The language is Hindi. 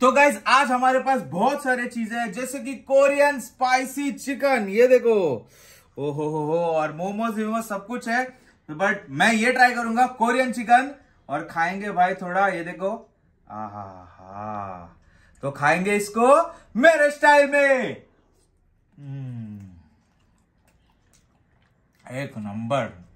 तो गाइज आज हमारे पास बहुत सारे चीजें हैं जैसे कि कोरियन स्पाइसी चिकन ये देखो ओहो हो हो और मोमोज वीमोज सब कुछ है बट मैं ये ट्राई करूंगा कोरियन चिकन और खाएंगे भाई थोड़ा ये देखो आ तो खाएंगे इसको मेरे स्टाइल में हम्म। एक नंबर